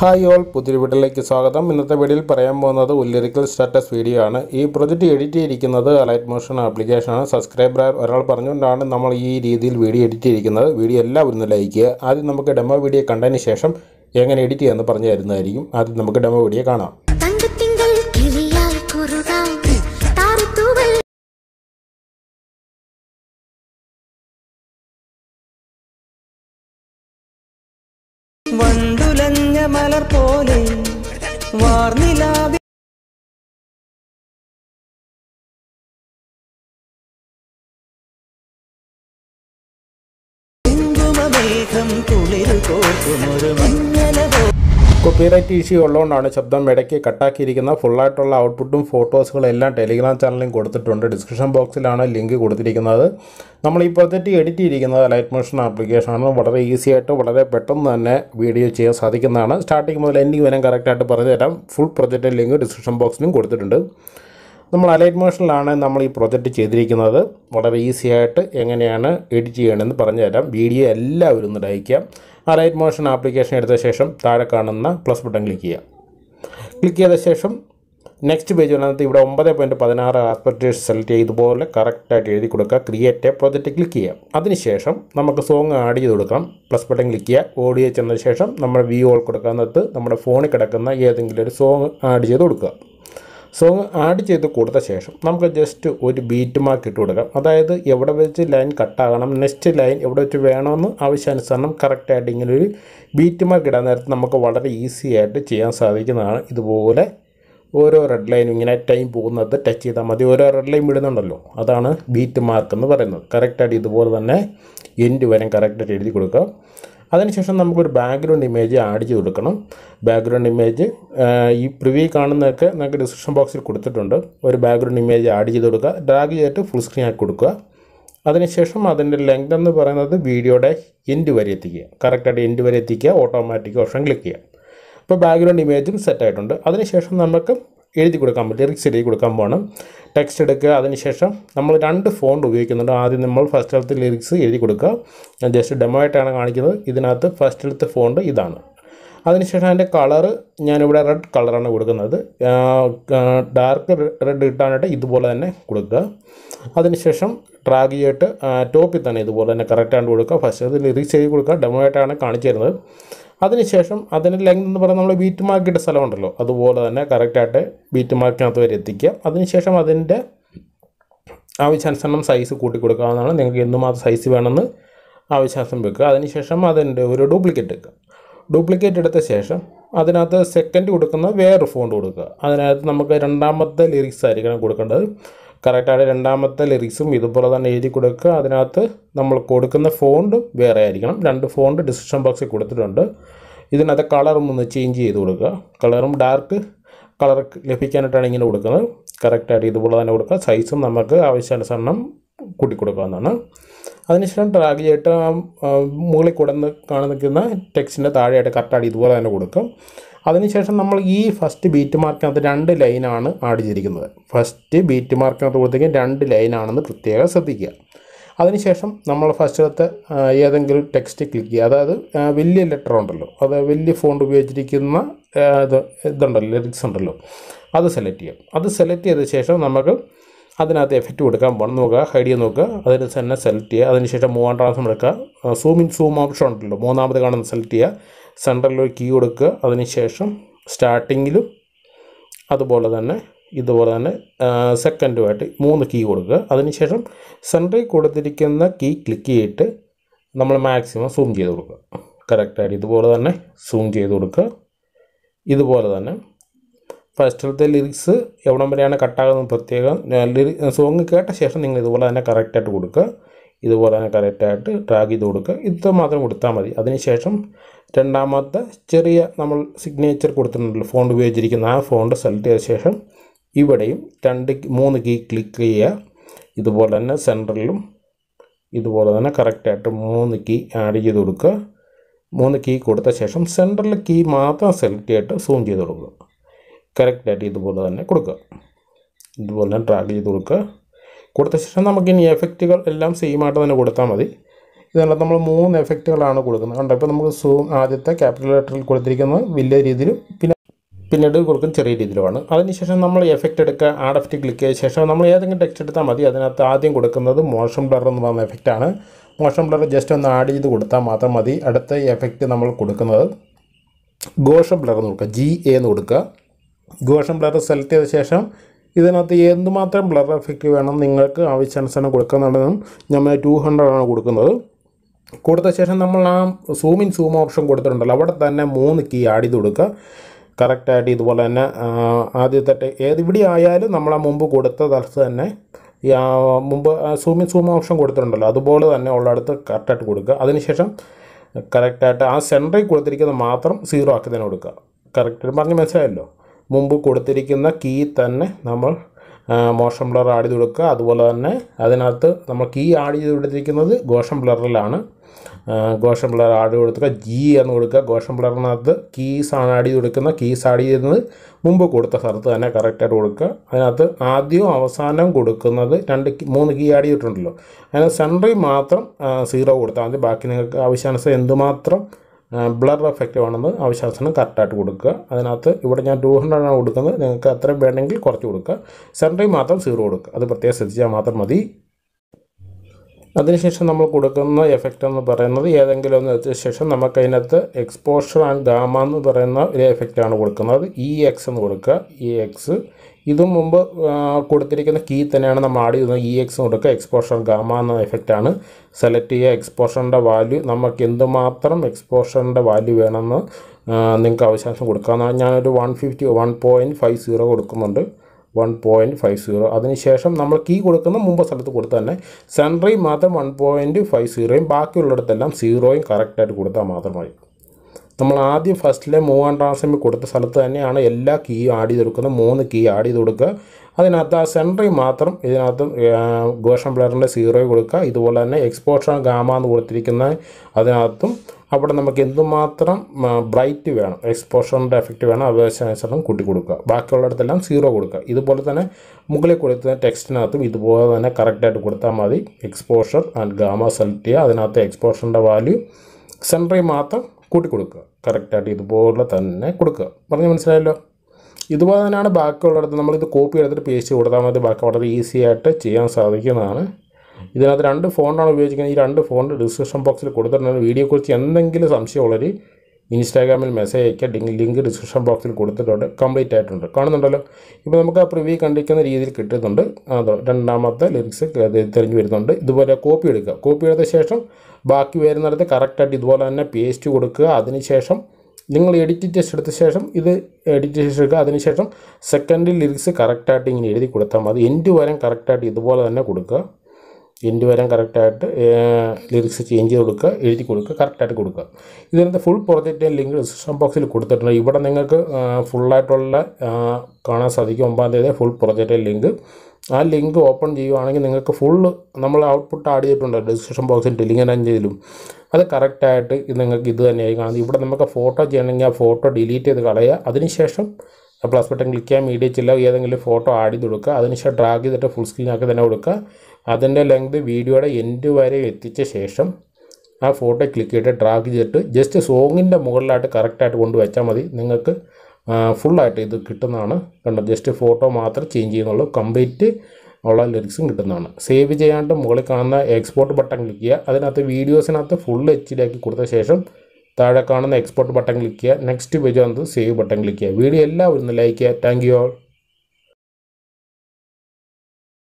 hi all പുതിയൊരു വീട്ടിലേക്ക് സ്വാഗതം ഇന്നത്തെ വീഡിയോയിൽ പറയാൻ പോകുന്നത് ഉല്ലിരിക്കൽ സ്റ്റാറ്റസ് വീഡിയോ ആണ് ഈ പ്രൊജക്റ്റ് എഡിറ്റ് ചെയ്തിരിക്കുന്നത് അലൈറ്റ് മോഷൻ ആപ്ലിക്കേഷനാണ് സബ്സ്ക്രൈബർ ഒരാൾ പറഞ്ഞുകൊണ്ടാണ് നമ്മൾ ഈ രീതിയിൽ വീഡിയോ എഡിറ്റ് ചെയ്തിരിക്കുന്നത് വീഡിയോ എല്ലാവരും ലൈക്ക് ചെയ്യുക ആദ്യം നമുക്ക് ഡെമോ വീഡിയോ കണ്ടതിന് ശേഷം എങ്ങനെ എഡിറ്റ് ചെയ്യാമെന്ന് പറഞ്ഞു തരുന്നതായിരിക്കും ആദ്യം നമുക്ക് ഡെമോ വീഡിയോ കാണാം വന്ന മലർ പോലെ വാർനിലാവി മേഘം കുളിർ കോർക്കുമൊരു മഞ്ഞലോ കോപ്പിറൈറ്റ് ഇഷ്യൂ ഉള്ളതുകൊണ്ടാണ് ശബ്ദം ഇടയ്ക്ക് കട്ടാക്കിയിരിക്കുന്ന ഫുള്ളായിട്ടുള്ള ഔട്ട്പുട്ടും ഫോട്ടോസുകളും എല്ലാം ടെലിഗ്രാം ചാനലിലും കൊടുത്തിട്ടുണ്ട് ഡിസ്ക്രിപ്ഷൻ ബോക്സിലാണ് ലിങ്ക് കൊടുത്തിരിക്കുന്നത് നമ്മൾ ഈ എഡിറ്റ് ചെയ്തിരിക്കുന്നത് ലൈറ്റ് മോഷൻ ആപ്ലിക്കേഷനാണ് വളരെ ഈസി ആയിട്ട് വളരെ പെട്ടെന്ന് തന്നെ വീഡിയോ ചെയ്യാൻ സാധിക്കുന്നതാണ് സ്റ്റാർട്ടിങ് മുതൽ എൻഡിങ് വരെ കറക്റ്റായിട്ട് പറഞ്ഞു തരാം ഫുൾ പ്രൊജക്റ്റ് ലിങ്ക് ഡിസ്ക്രിപ്ഷൻ ബോക്സിലും കൊടുത്തിട്ടുണ്ട് നമ്മൾ അലൈറ്റ് മോഷനിലാണ് നമ്മൾ ഈ പ്രൊജക്റ്റ് ചെയ്തിരിക്കുന്നത് വളരെ ഈസി ആയിട്ട് എങ്ങനെയാണ് എഡിറ്റ് ചെയ്യണമെന്ന് പറഞ്ഞുതരാം വീഡിയോ എല്ലാവരും ഒന്ന് ലൈക്കാം ആ റൈറ്റ് മോഷൻ ആപ്ലിക്കേഷൻ എടുത്ത ശേഷം താഴെ കാണുന്ന പ്ലസ് ബട്ടൺ ക്ലിക്ക് ചെയ്യുക ക്ലിക്ക് ചെയ്ത ശേഷം നെക്സ്റ്റ് പേജ് വന്നത് ഇവിടെ ഒമ്പത് പോയിൻറ്റ് പതിനാറ് ആസ്പെക്ടേഴ്സ് സെലക്ട് ചെയ്ത് ഇതുപോലെ കറക്റ്റായിട്ട് എഴുതി കൊടുക്കുക ക്രിയേറ്റ് എ പ്രോജക്റ്റ് ക്ലിക്ക് ചെയ്യാം അതിനുശേഷം നമുക്ക് സോങ് ആഡ് ചെയ്ത് കൊടുക്കാം പ്ലസ് ബട്ടൺ ക്ലിക്ക് ചെയ്യുക ഓഡിയോ ചെന്നതിന് ശേഷം നമ്മൾ വ്യൂ ഓൾ കൊടുക്കാൻ നമ്മുടെ ഫോണിൽ കിടക്കുന്ന ഏതെങ്കിലും ഒരു സോങ് ആഡ് ചെയ്ത് കൊടുക്കുക സോങ് ആഡ് ചെയ്ത് കൊടുത്ത ശേഷം നമുക്ക് ജസ്റ്റ് ഒരു ബീറ്റ് മാർക്ക് ഇട്ട് കൊടുക്കാം അതായത് എവിടെ വെച്ച് ലൈൻ കട്ടാകണം നെക്സ്റ്റ് ലൈൻ എവിടെ വെച്ച് വേണമെന്ന് ആവശ്യാനുസരണം കറക്റ്റായിട്ട് ഇങ്ങനെ ഒരു ബീറ്റ് മാർക്ക് ഇടാൻ നേരത്ത് നമുക്ക് വളരെ ഈസി ആയിട്ട് ചെയ്യാൻ സാധിക്കുന്നതാണ് ഇതുപോലെ ഓരോ റെഡ് ലൈനും ഇങ്ങനെ ടൈം പോകുന്നത് ടച്ച് ചെയ്താൽ മതി ഓരോ റെഡ് ലൈൻ വിടുന്നുണ്ടല്ലോ അതാണ് ബീറ്റ് മാർക്ക് എന്ന് പറയുന്നത് കറക്റ്റായിട്ട് ഇതുപോലെ തന്നെ എൻഡ് വരെ കറക്റ്റായിട്ട് എഴുതി കൊടുക്കുക അതിനുശേഷം നമുക്കൊരു ബാക്ക്ഗ്രൗണ്ട് ഇമേജ് ആഡ് ചെയ്ത് കൊടുക്കണം ബാക്ക്ഗ്രൗണ്ട് ഇമേജ് ഈ പ്രിവ്യൂ കാണുന്നതൊക്കെ നമുക്ക് ഡിസ്ക്രിപ്ഷൻ ബോക്സിൽ കൊടുത്തിട്ടുണ്ട് ഒരു ബാക്ക്ഗ്രൗണ്ട് ഇമേജ് ആഡ് ചെയ്ത് കൊടുക്കുക ഡ്രാഗ് ചെയ്തിട്ട് ഫുൾ സ്ക്രീൻ ആക്കി കൊടുക്കുക അതിനുശേഷം അതിൻ്റെ ലെങ്ത് എന്ന് പറയുന്നത് വീഡിയോയുടെ എൻഡ് വരെ എത്തിക്കുക കറക്റ്റായിട്ട് എൻഡ് വരെ എത്തിക്കുക ഓട്ടോമാറ്റിക് ഓപ്ഷൻ ക്ലിക്ക് ചെയ്യുക അപ്പോൾ ബാക്ക്ഗ്രൗണ്ട് ഇമേജും സെറ്റായിട്ടുണ്ട് അതിനുശേഷം നമുക്ക് എഴുതി കൊടുക്കാൻ ലിറിക്സ് എഴുതി കൊടുക്കാൻ പോകണം ടെക്സ്റ്റ് എടുക്കുക അതിനുശേഷം നമ്മൾ രണ്ട് ഫോണ്ട് ഉപയോഗിക്കുന്നുണ്ട് ആദ്യം നമ്മൾ ഫസ്റ്റ് ഹെൽത്ത് ലിറിക്സ് എഴുതി കൊടുക്കുക ഞാൻ ജസ്റ്റ് ഡെമോ ആയിട്ടാണ് കാണിക്കുന്നത് ഇതിനകത്ത് ഫസ്റ്റ് ഹെൽത്ത് ഫോണ്ട് ഇതാണ് അതിനുശേഷം അതിൻ്റെ കളറ് ഞാനിവിടെ റെഡ് കളറാണ് കൊടുക്കുന്നത് ഡാർക്ക് റെഡ് കിട്ടാനായിട്ട് ഇതുപോലെ തന്നെ കൊടുക്കുക അതിനുശേഷം ഡ്രാഗ് ചെയ്തിട്ട് ടോപ്പിൽ തന്നെ ഇതുപോലെ തന്നെ കറക്റ്റായിട്ട് കൊടുക്കുക ഫസ്റ്റ് അത് ലിറിക്സ് ചെയ്ത് കൊടുക്കുക ഡെമോ ആയിട്ടാണ് കാണിച്ചു തരുന്നത് അതിനുശേഷം അതിൻ്റെ ലെങ്ത് എന്ന് പറയുന്നത് നമ്മൾ ബീറ്റ് മാർക്കിൻ്റെ സ്ഥലമുണ്ടല്ലോ അതുപോലെ തന്നെ കറക്റ്റായിട്ട് ബീറ്റ് മാർക്കിനകത്ത് വരെ എത്തിക്കുക അതിനുശേഷം അതിൻ്റെ ആവശ്യാനുസരണം സൈസ് കൂട്ടി കൊടുക്കാവുന്നതാണ് നിങ്ങൾക്ക് എന്തുമാത്രം സൈസ് വേണമെന്ന് ആവശ്യാസം വെക്കുക അതിനുശേഷം അതിൻ്റെ ഒരു ഡ്യൂപ്ലിക്കേറ്റ് എടുക്കുക ഡ്യൂപ്ലിക്കേറ്റ് എടുത്ത ശേഷം അതിനകത്ത് സെക്കൻഡ് കൊടുക്കുന്ന വേറൊരു ഫോണ്ട് കൊടുക്കുക അതിനകത്ത് നമുക്ക് രണ്ടാമത്തെ ലിറിക്സ് ആയിരിക്കണം കൊടുക്കേണ്ടത് കറക്റ്റായിട്ട് രണ്ടാമത്തെ ലിറിക്സും ഇതുപോലെ തന്നെ എഴുതി കൊടുക്കുക അതിനകത്ത് നമ്മൾ കൊടുക്കുന്ന ഫോണ്ടും വേറെ ആയിരിക്കണം രണ്ട് ഫോണ്ട് ഡിസ്ക്രിപ്ഷൻ ബോക്സിൽ കൊടുത്തിട്ടുണ്ട് ഇതിനകത്ത് കളറും ഒന്ന് ചേഞ്ച് ചെയ്ത് കൊടുക്കുക കളറും ഡാർക്ക് കളർ ലഭിക്കാനായിട്ടാണ് ഇങ്ങനെ കൊടുക്കുന്നത് കറക്റ്റായിട്ട് ഇതുപോലെ തന്നെ കൊടുക്കുക സൈസും നമുക്ക് ആവശ്യാനുസരണം കൂട്ടി കൊടുക്കാവുന്നതാണ് അതിനുശേഷം ഡ്രാഗ് ചെയ്തിട്ട് മുകളിൽ കൊടുന്ന് കാണുന്ന ടെക്സ്റ്റിൻ്റെ താഴെയായിട്ട് കറക്റ്റായിട്ട് ഇതുപോലെ തന്നെ കൊടുക്കും അതിനുശേഷം നമ്മൾ ഈ ഫസ്റ്റ് ബീറ്റ് മാർക്കിനകത്ത് രണ്ട് ലൈനാണ് ആഡ് ചെയ്തിരിക്കുന്നത് ഫസ്റ്റ് ബീറ്റ് മാർക്കിനകത്ത് കൊടുത്തേക്കും രണ്ട് ലൈനാണെന്ന് പ്രത്യേകം ശ്രദ്ധിക്കുക അതിനുശേഷം നമ്മൾ ഫസ്റ്റിലത്തെ ഏതെങ്കിലും ടെക്സ്റ്റ് ക്ലിക്ക് ചെയ്യുക അതായത് വലിയ ലെറ്റർ ഉണ്ടല്ലോ അത് വലിയ ഫോണ്ട് ഉപയോഗിച്ചിരിക്കുന്ന ഇത് ഇതുണ്ടല്ലോ ലിറിക്സ് ഉണ്ടല്ലോ അത് സെലക്ട് ചെയ്യാം അത് സെലക്ട് ചെയ്ത ശേഷം നമുക്ക് അതിനകത്ത് എഫക്റ്റ് കൊടുക്കാൻ പോകണം നോക്കുക ഹൈഡിയ നോക്കുക അതിന് തന്നെ സെലക്ട് ചെയ്യുക അതിനുശേഷം മൂവാൻ ട്രാൻസ്ഫോം എടുക്കുക സൂം ഇൻ സൂം ഓപ്ഷൻ ഉണ്ടല്ലോ മൂന്നാമത് കാണുന്ന സെലക്ട് ചെയ്യുക സെൻട്രലിൽ ഒരു കീ കൊടുക്കുക അതിനുശേഷം സ്റ്റാർട്ടിങ്ങിലും അതുപോലെ തന്നെ ഇതുപോലെ തന്നെ സെക്കൻഡുമായിട്ട് മൂന്ന് കീ കൊടുക്കുക അതിനുശേഷം സെൻട്രൽ കൊടുത്തിരിക്കുന്ന കീ ക്ലിക്ക് ചെയ്തിട്ട് നമ്മൾ മാക്സിമം സൂം ചെയ്ത് കൊടുക്കുക കറക്റ്റായിട്ട് ഇതുപോലെ തന്നെ സൂം ചെയ്ത് കൊടുക്കുക ഇതുപോലെ തന്നെ ഫസ്റ്റിലത്തെ ലിറിക്സ് എവിടം വരെയാണ് കട്ടാകുന്നത് പ്രത്യേകം ലിറി സോങ് കേട്ട ശേഷം നിങ്ങൾ ഇതുപോലെ തന്നെ കറക്റ്റായിട്ട് കൊടുക്കുക ഇതുപോലെ തന്നെ കറക്റ്റായിട്ട് ട്രാക്ക് ചെയ്ത് കൊടുക്കുക ഇത് മാത്രം കൊടുത്താൽ മതി അതിനുശേഷം രണ്ടാമത്തെ ചെറിയ നമ്മൾ സിഗ്നേച്ചർ കൊടുത്തിട്ടുണ്ടല്ലോ ഫോണ്ട് ഉപയോഗിച്ചിരിക്കുന്ന ആ ഫോണ്ട് സെലക്ട് ചെയ്ത ശേഷം ഇവിടെയും രണ്ട് മൂന്ന് കീ ക്ലിക്ക് ചെയ്യുക ഇതുപോലെ തന്നെ സെൻറ്ററിലും ഇതുപോലെ തന്നെ കറക്റ്റായിട്ട് മൂന്ന് കീ ആഡ് ചെയ്ത് കൊടുക്കുക മൂന്ന് കീ കൊടുത്ത ശേഷം സെൻറ്ററിലെ കീ മാത്രം സെലക്ട് ചെയ്തിട്ട് സൂം ചെയ്ത് കൊടുക്കുക കറക്റ്റായിട്ട് ഇതുപോലെ തന്നെ കൊടുക്കുക ഇതുപോലെ തന്നെ ട്രാക്ക് ചെയ്ത് കൊടുക്കുക കൊടുത്ത ശേഷം നമുക്ക് ഇനി എഫക്റ്റുകൾ എല്ലാം സെയിം ആയിട്ട് തന്നെ കൊടുത്താൽ മതി ഇതിനകത്ത് നമ്മൾ മൂന്ന് എഫക്റ്റുകളാണ് കൊടുക്കുന്നത് കണ്ടോ ഇപ്പോൾ നമുക്ക് സൂം ആദ്യത്തെ ക്യാപിറ്റൽ ലെറ്ററിൽ കൊടുത്തിരിക്കുന്നത് വലിയ രീതിയിലും പിന്നെ പിന്നീട് കൊടുക്കും ചെറിയ രീതിയിലുമാണ് അതിനുശേഷം നമ്മൾ എഫക്റ്റ് എടുക്കുക ആഡ് എഫക്റ്റ് ക്ലിക്ക് ചെയ്ത ശേഷം നമ്മൾ ഏതെങ്കിലും ടെക്സ്റ്റ് എടുത്താൽ മതി അതിനകത്ത് ആദ്യം കൊടുക്കുന്നത് മോഷൻ ബ്ലർ എന്ന് പറയുന്ന എഫക്റ്റാണ് മോഷൻ ബ്ലർ ജസ്റ്റ് ഒന്ന് ആഡ് ചെയ്ത് കൊടുത്താൽ മാത്രം മതി അടുത്ത എഫക്റ്റ് നമ്മൾ കൊടുക്കുന്നത് ഗോഷ ബ്ലർ എന്ന് കൊടുക്കുക ജി എ എന്ന് കൊടുക്കുക ഗോഷൻ ബ്ലർ സെലക്ട് ചെയ്ത ശേഷം ഇതിനകത്ത് എന്തുമാത്രം ബ്ലർ എഫക്റ്റ് വേണം നിങ്ങൾക്ക് ആവശ്യാനുസരണം കൊടുക്കുന്നുണ്ടെന്നും നമ്മൾ ടു ഹൺഡ്രഡ് ആണ് കൊടുക്കുന്നത് കൊടുത്ത ശേഷം നമ്മൾ ആ സൂം ഇൻ സൂം ഓപ്ഷൻ കൊടുത്തിട്ടുണ്ടല്ലോ അവിടെ തന്നെ മൂന്ന് കീ ആഡ് ചെയ്ത് കൊടുക്കുക കറക്റ്റായിട്ട് ഇതുപോലെ തന്നെ ആദ്യത്തെ ഏത് ഇവിടെ ആയാലും നമ്മൾ ആ മുമ്പ് കൊടുത്ത തലത്ത് തന്നെ മുമ്പ് സൂം ഇൻ സൂം ഓപ്ഷൻ കൊടുത്തിട്ടുണ്ടല്ലോ അതുപോലെ തന്നെ ഉള്ളടത്ത് കറക്റ്റായിട്ട് കൊടുക്കുക അതിനുശേഷം കറക്റ്റായിട്ട് ആ സെൻറ്ററിൽ കൊടുത്തിരിക്കുന്നത് മാത്രം സീറോ ആക്കി തന്നെ കൊടുക്കുക കറക്റ്റായിട്ട് പറഞ്ഞ് മനസ്സിലായല്ലോ മുമ്പ് കൊടുത്തിരിക്കുന്ന കീ തന്നെ നമ്മൾ മോഷൻ ബ്ലർ ആഡ് ചെയ്ത് കൊടുക്കുക അതുപോലെ തന്നെ അതിനകത്ത് നമ്മൾ കീ ആഡ് ചെയ്ത് കൊടുത്തിരിക്കുന്നത് ഗോഷൻ ബ്ലറിലാണ് ഗോഷൻ ബ്ലർ ആഡ് ചെയ്ത് കൊടുക്കുക ജി എന്ന് കൊടുക്കുക ഗോഷൻ ബ്ലറിനകത്ത് കീസ് ആണ് ആഡ് ചെയ്ത് കൊടുക്കുന്നത് കീസ് ആഡ് ചെയ്യുന്നത് മുമ്പ് കൊടുത്ത സ്ഥലത്ത് തന്നെ കറക്റ്റായിട്ട് കൊടുക്കുക അതിനകത്ത് ആദ്യവും അവസാനം കൊടുക്കുന്നത് രണ്ട് മൂന്ന് കീ ആഡ് ചെയ്തിട്ടുണ്ടല്ലോ അതിനകത്ത് സെൻട്രിൽ മാത്രം സീറോ കൊടുത്താൽ മതി ബാക്കി നിങ്ങൾക്ക് ആവശ്യാനുസരിച്ച് എന്തുമാത്രം ബ്ലർ എഫക്റ്റ് വേണമെന്ന് ആവശ്യാനുസരണം കറക്റ്റായിട്ട് കൊടുക്കുക അതിനകത്ത് ഇവിടെ ഞാൻ ടു ഹൺഡ്രഡ് ആണ് കൊടുക്കുന്നത് നിങ്ങൾക്ക് അത്ര വേണമെങ്കിൽ കുറച്ച് കൊടുക്കുക സെൻറ്ററിൽ മാത്രം സീറോ കൊടുക്കുക അത് പ്രത്യേകം ശ്രദ്ധിച്ചാൽ മാത്രം മതി അതിനുശേഷം നമ്മൾ കൊടുക്കുന്ന എഫക്റ്റ് എന്ന് പറയുന്നത് ഏതെങ്കിലും ഒന്ന് എത്തിയ ശേഷം നമുക്ക് അതിനകത്ത് എക്സ്പോഷർ ആൻഡ് ഗാമ എന്ന് പറയുന്ന ഒരു എഫക്റ്റാണ് കൊടുക്കുന്നത് ഇ e എക്സ് എന്ന് കൊടുക്കുക ഇ e എക്സ് ഇതും മുമ്പ് കൊടുത്തിരിക്കുന്ന കീ തന്നെയാണ് നമ്മൾ ആഡ് ചെയ്യുന്നത് ഇ എക്സ് കൊടുക്കുക എക്സ്പോഷർ ഗാമ എന്ന എഫക്റ്റാണ് സെലക്ട് ചെയ്യുക എക്സ്പോഷറിൻ്റെ വാല്യൂ നമുക്ക് എന്തുമാത്രം എക്സ്പോഷറിൻ്റെ വാല്യൂ വേണമെന്ന് നിങ്ങൾക്ക് ആവശ്യാംശം കൊടുക്കുക ഞാനൊരു one fifty one point five zero കൊടുക്കുന്നുണ്ട് വൺ പോയിൻറ്റ് ഫൈവ് സീറോ അതിനുശേഷം നമ്മൾ കീ കൊടുക്കുന്ന മുമ്പ് സ്ഥലത്ത് കൊടുത്താൽ തന്നെ സെൻട്രയിൽ മാത്രം വൺ പോയിൻറ്റ് ഫൈവ് സീറോയും ബാക്കിയുള്ളിടത്തെല്ലാം സീറോയും കറക്റ്റായിട്ട് കൊടുത്താൽ മാത്രമായി നമ്മൾ ആദ്യം ഫസ്റ്റിലെ മൂവാം ആസമി കൊടുത്ത സ്ഥലത്ത് തന്നെയാണ് എല്ലാ കീ ആഡ് ചെയ്ത് കൊടുക്കുന്നത് മൂന്ന് കീ ആഡ് ചെയ്ത് കൊടുക്കുക അതിനകത്ത് ആ സെൻട്രി മാത്രം ഇതിനകത്ത് ഗോഷൻ പ്ലെയറിൻ്റെ സീറോ കൊടുക്കുക ഇതുപോലെ തന്നെ എക്സ്പോഷർ ഗാമ എന്ന് കൊടുത്തിരിക്കുന്ന അതിനകത്തും അവിടെ നമുക്ക് എന്തുമാത്രം ബ്രൈറ്റ് വേണം എക്സ്പോഷറിൻ്റെ എഫക്റ്റ് വേണം അവശേഷം കൂട്ടി കൊടുക്കുക ബാക്കിയുള്ളിടത്തെല്ലാം സീറോ കൊടുക്കുക ഇതുപോലെ തന്നെ മുകളിൽ കൊടുത്ത ടെക്സ്റ്റിനകത്തും ഇതുപോലെ തന്നെ കറക്റ്റായിട്ട് കൊടുത്താൽ മതി എക്സ്പോഷർ ആൻഡ് ഗാമ സെലക്ട് ചെയ്യുക അതിനകത്ത് എക്സ്പോഷറിൻ്റെ വാല്യൂ സെൻട്രി മാത്രം കൂട്ടി കൊടുക്കുക കറക്റ്റായിട്ട് ഇതുപോലെ തന്നെ കൊടുക്കുക പറഞ്ഞ് മനസ്സിലായല്ലോ ഇതുപോലെ തന്നെയാണ് ബാക്കിയുള്ളിടത്ത് നമ്മളിത് കോപ്പി എടുത്തിട്ട് പേസ്റ്റ് കൊടുത്താൽ മതി ബാക്കി വളരെ ഈസി ആയിട്ട് ചെയ്യാൻ സാധിക്കുന്നതാണ് ഇതിനകത്ത് രണ്ട് ഫോണാണ് ഉപയോഗിക്കുന്നത് ഈ രണ്ട് ഫോണിൽ ഡിസ്ക്രിപ്ഷൻ ബോക്സിൽ കൊടുത്തിട്ടുണ്ട് വീഡിയോയെക്കുറിച്ച് എന്തെങ്കിലും സംശയമുള്ളവർ ഇൻസ്റ്റാഗ്രാമിൽ മെസ്സേജ് അയക്കുക ഡിങ് ലിങ്ക് ഡിസ്ക്രിപ്ഷൻ ബോക്സിൽ കൊടുത്തിട്ടുണ്ട് കംപ്ലീറ്റ് ആയിട്ടുണ്ട് കാണുന്നുണ്ടല്ലോ ഇപ്പോൾ നമുക്ക് ആ പ്രിവ്യൂ കണ്ടിരിക്കുന്ന രീതിയിൽ കിട്ടുന്നുണ്ട് അതോ രണ്ടാമത്തെ ലിറിക്സ് തിരഞ്ഞു വരുന്നുണ്ട് ഇതുപോലെ കോപ്പി എടുക്കുക കോപ്പി എടുത്ത ശേഷം ബാക്കി വരുന്നിടത്ത് കറക്റ്റായിട്ട് ഇതുപോലെ തന്നെ പേസ്റ്റ് കൊടുക്കുക അതിനുശേഷം നിങ്ങൾ എഡിറ്റ് ടെസ്റ്റ് എടുത്ത ശേഷം ഇത് എഡിറ്റ് ടെസ്റ്റ് എടുക്കുക അതിനുശേഷം സെക്കൻഡ് ലിറിക്സ് കറക്റ്റായിട്ട് ഇങ്ങനെ എഴുതി കൊടുത്താൽ മതി എൻഡ് വരെ കറക്റ്റായിട്ട് ഇതുപോലെ തന്നെ കൊടുക്കുക എൻ്റെ വരാൻ കറക്റ്റായിട്ട് ലിറിക്സ് ചേഞ്ച് ചെയ്ത് കൊടുക്കുക എഴുതി കൊടുക്കുക കറക്റ്റായിട്ട് കൊടുക്കുക ഇതിനകത്ത് ഫുൾ പ്രൊജക്റ്റ് ലിങ്ക് ഡിസ്ക്രിപ്ഷൻ ബോക്സിൽ കൊടുത്തിട്ടുണ്ട് ഇവിടെ നിങ്ങൾക്ക് ഫുള്ളായിട്ടുള്ള കാണാൻ സാധിക്കും ഒമ്പതാം തീയതി ഫുൾ പ്രൊജക്റ്റ് ലിങ്ക് ആ ലിങ്ക് ഓപ്പൺ ചെയ്യുവാണെങ്കിൽ നിങ്ങൾക്ക് ഫുള്ള് നമ്മൾ ഔട്ട്പുട്ട് ആഡ് ചെയ്തിട്ടുണ്ട് ഡിസ്ക്രിപ്ഷൻ ബോക്സിൽ ടെലിഗ്രാം ചെയ്തിലും അത് കറക്റ്റായിട്ട് നിങ്ങൾക്ക് ഇത് തന്നെയായി കാണുന്നത് ഇവിടെ നമുക്ക് ഫോട്ടോ ചെയ്യണമെങ്കിൽ ആ ഫോട്ടോ ഡിലീറ്റ് ചെയ്ത് കളയുക അതിനുശേഷം പ്ലസ് ബട്ടൺ ക്ലിക്ക് ചെയ്യാം മീഡിയ ചില്ല ഏതെങ്കിലും ഫോട്ടോ ആഡ് ചെയ്ത് കൊടുക്കുക അതിനുശേഷം ഡ്രാഗ് ചെയ്തിട്ട് ഫുൾ സ്ക്രീനാക്കി തന്നെ കൊടുക്കുക അതിൻ്റെ ലെങ്ത് വീഡിയോയുടെ എൻഡ് വരെ എത്തിച്ച ശേഷം ആ ഫോട്ടോ ക്ലിക്ക് ചെയ്തിട്ട് ഡ്രാഗ് ചെയ്തിട്ട് ജസ്റ്റ് സോങ്ങിൻ്റെ മുകളിലായിട്ട് കറക്റ്റായിട്ട് വെച്ചാൽ മതി നിങ്ങൾക്ക് ഫുള്ളായിട്ട് ഇത് കിട്ടുന്നതാണ് കണ്ടോ ജസ്റ്റ് ഫോട്ടോ മാത്രം ചേഞ്ച് ചെയ്യുന്നുള്ളൂ കംപ്ലീറ്റ് ഉള്ള ലിറിക്സും കിട്ടുന്നതാണ് സേവ് ചെയ്യാണ്ട് മുകളിൽ കാണുന്ന എക്സ്പോർട്ട് ബട്ടൺ ക്ലിക്ക് ചെയ്യുക അതിനകത്ത് വീഡിയോസിനകത്ത് ഫുൾ എച്ച് ഡി ആക്കി കൊടുത്ത ശേഷം താഴെ കാണുന്ന എക്സ്പോർട്ട് ബട്ടൺ ക്ലിക്ക് ചെയ്യുക നെക്സ്റ്റ് പേജ് വന്നത് സേവ് ബട്ടൺ ക്ലിക്ക് ചെയ്യുക വീഡിയോ എല്ലാവരും ലൈക്ക് ചെയ്യുക താങ്ക് യു ഓൾ